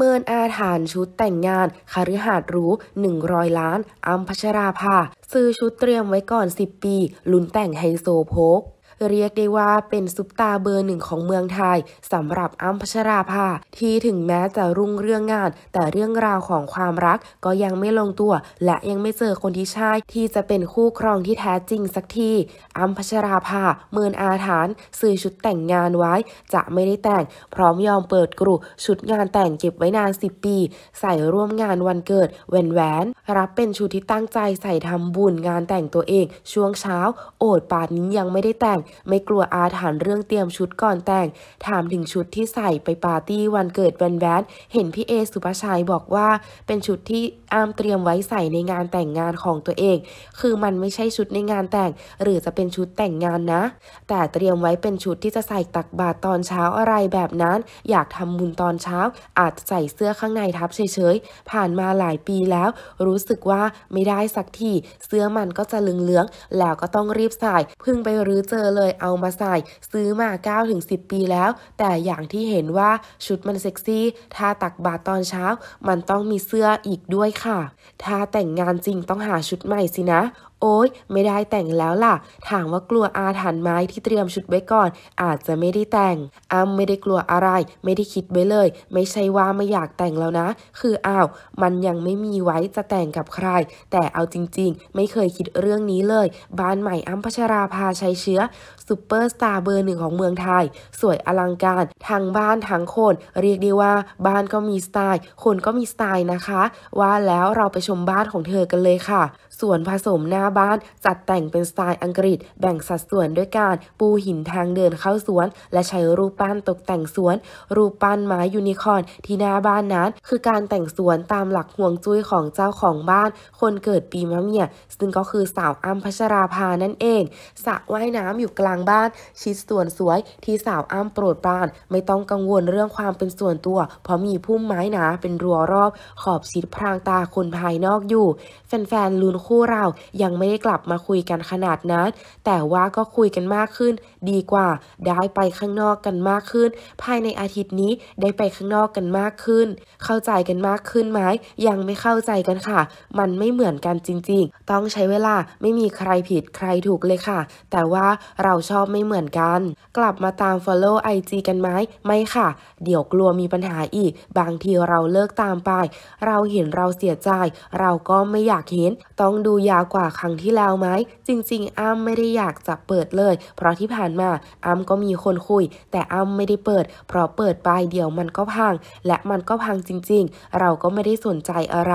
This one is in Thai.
เมินอาถานชุดแต่งงานคฤหาสน์รู้100 ล้านอัมพัชราภาซื้อชุดเตรียมไว้ก่อน 10 ปี ลุ้นแต่งไฮโซโพกเรียกได้ว่าเป็นซุปตาเบอร์หนึ่งของเมืองไทยสำหรับ อ้ำพัชราภาที่ถึงแม้จะรุ่งเรื่องงานแต่เรื่องราวของความรักก็ยังไม่ลงตัว และยังไม่เจอคนที่ใช่ที่จะเป็นคู่ครองที่แท้จริงสักทีอ้ำพัชราภาเมินอาถานซื้อชุดแต่งงานไว้ จะไม่ได้แต่ง พร้อมยอมเปิดกรุชุดงานแต่งเก็บไว้นาน10ปี ใส่ร่วมงานวันเกิดแหวนแหวนรับเป็นชุดที่ตั้งใจใส่ทำบุญงานแต่งตัวเองช่วงเช้า โอดปาดนี้ยังไม่ได้แต่งไม่กลัวอาถรรพ์เรื่องเตรียมชุดก่อนแต่ง ถามถึงชุดที่ใส่ไปปาร์ตี้วันเกิดแวนแวนเห็นพี่เอสุภชัยบอกว่า เป็นชุดที่อามเตรียมไว้ใส่ในงานแต่งงานของตัวเอง คือมันไม่ใช่ชุดในงานแต่ง หรือจะเป็นชุดแต่งงานนะ แต่เตรียมไว้เป็นชุดที่จะใส่ตักบาตรตอนเช้าอะไรแบบนั้น อยากทำบุญตอนเช้า อาจใส่เสื้อข้างในทับเฉยๆ ผ่านมาหลายปีแล้ว รู้สึกว่าไม่ได้สักที เสื้อมันก็จะเหลืองๆแล้วก็ต้องรีบใส่พึ่งไปรื้อเจอเลยเอามาใส่ซื้อมา9ถึง10 ปีแล้ว แต่อย่างที่เห็นว่าชุดมันเซ็กซี่ถ้าตักบาตรตอนเช้า มันต้องมีเสื้ออีกด้วยค่ะถ้าแต่งงานจริงต้องหาชุดใหม่สินะโอ๊ยไม่ได้แต่งแล้วล่ะ ถามว่ากลัวอาถรรพ์ไม้ที่เตรียมชุดไว้ก่อน อาจจะไม่ได้แต่ง อ้ำไม่ได้กลัวอะไร ไม่ได้คิดไว้เลย ไม่ใช่ว่าไม่อยากแต่งแล้วนะ คืออ้าว มันยังไม่มีไว้จะแต่งกับใคร แต่เอาจริง ๆ ไม่เคยคิดเรื่องนี้เลย บ้านใหม่อ้ำพัชราภาชัยเชื้อซูเปอร์สตาร์เบอร์หนึ่งของเมืองไทยสวยอลังการทั้งบ้านทั้งคน เรียกได้ว่าบ้านก็มีสไตล์ คนก็มีสไตล์นะคะ ว่าแล้วเราไปชมบ้านของเธอกันเลยค่ะส่วนผสมหน้าาบ้านจัดแต่งเป็นสไตล์อังกฤษแบ่งสัดส่วนด้วยการปูหินทางเดินเข้าสวน และใช้รูปปั้นตกแต่งสวนรูปปั้นไม้ยูนิคอร์นที่หน้าบ้านนั้น คือการแต่งสวนตามหลักห่วงจุ้ยของเจ้าของบ้าน คนเกิดปีมะเมียซึ่งก็คือสาวอัมพัชราภานั่นเองสระว่ายน้ำอยู่กลางบ้าน ชิดส่วนสวยที่สาวอ้ำโปรดปราน ไม่ต้องกังวลเรื่องความเป็นส่วนตัว เพราะมีพุ่มไม้หนาเป็นรั้วรอบ ขอบชิดพรางตาคนภายนอกอยู่ แฟนๆลุ้นคู่เรายังไม่ได้กลับมาคุยกันขนาดนั้น แต่ว่าก็คุยกันมากขึ้น ดีกว่า ได้ไปข้างนอกกันมากขึ้น ภายในอาทิตย์นี้ได้ไปข้างนอกกันมากขึ้น เข้าใจกันมากขึ้นไหมยังไม่เข้าใจกันค่ะ มันไม่เหมือนกันจริงๆ ต้องใช้เวลา ไม่มีใครผิดใครถูกเลยค่ะ แต่ว่าเราชอบไม่เหมือนกัน กลับมาตาม Follow IG กันไหมไม่ค่ะ เดี๋ยวกลัวมีปัญหาอีก บางทีเราเลิกตามไป เราเห็นเราเสียใจ เราก็ไม่อยากเห็น ต้องดูยาวกว่าครั้งรั้งที่แล้วไหมจริงๆอ้ำไม่ได้อยากจะเปิดเลยเพราะที่ผ่านมาอ้ำก็มีคนคุยแต่อ้ำไม่ได้เปิดเพราะเปิดไปเดี๋ยวมันก็พังและมันก็พังจริงๆเราก็ไม่ได้สนใจอะไร